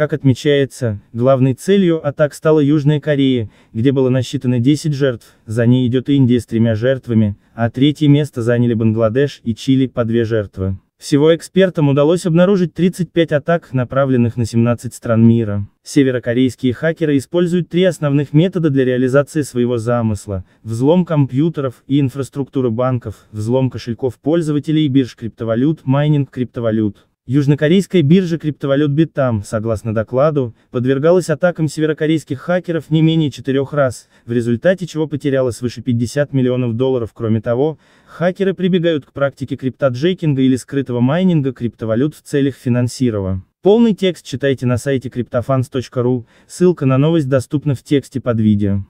Как отмечается, главной целью атак стала Южная Корея, где было насчитано 10 жертв, за ней идет Индия с тремя жертвами, а третье место заняли Бангладеш и Чили по две жертвы. Всего экспертам удалось обнаружить 35 атак, направленных на 17 стран мира. Северокорейские хакеры используют три основных метода для реализации своего замысла – взлом компьютеров и инфраструктуры банков, взлом кошельков пользователей и бирж криптовалют, майнинг криптовалют. Южнокорейская биржа криптовалют Bitam, согласно докладу, подвергалась атакам северокорейских хакеров не менее четырех раз, в результате чего потеряла свыше 50 миллионов долларов. Кроме того, хакеры прибегают к практике криптоджейкинга или скрытого майнинга криптовалют в целях финансирования. Полный текст читайте на сайте cryptofans.ru, ссылка на новость доступна в тексте под видео.